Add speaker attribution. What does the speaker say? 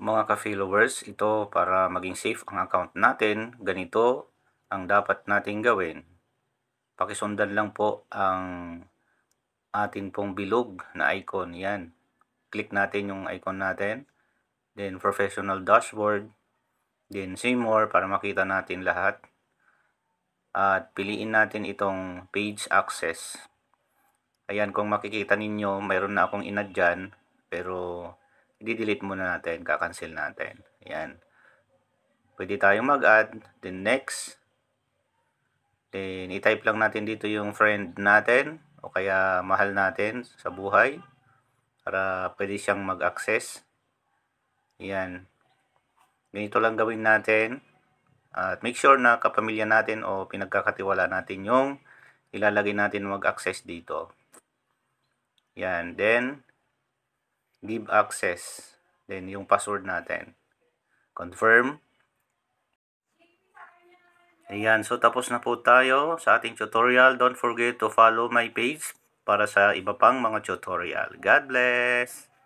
Speaker 1: mga ka-followers, ito para maging safe ang account natin, ganito ang dapat natin gawin. Pakisundan lang po ang atin pong bilog na icon. Yan. Click natin yung icon natin. Then professional dashboard. Then see more para makita natin lahat. At piliin natin itong page access. Ayan, kung makikita ninyo, mayroon na akong inad dyan. Pero i-delete muna natin, kakancel natin. Ayan. Pwede tayong mag-add, then next. Then i-type lang natin dito yung friend natin o kaya mahal natin sa buhay para pwede siyang mag-access. Ayan. Ganito lang gawin natin. At make sure na kapamilya natin o pinagkakatiwala natin yung ilalagay natin mag-access dito. Yan. Then, give access. Then, yung password natin. Confirm. Ayan, so tapos na po tayo sa ating tutorial. Don't forget to follow my page para sa iba pang mga tutorial. God bless!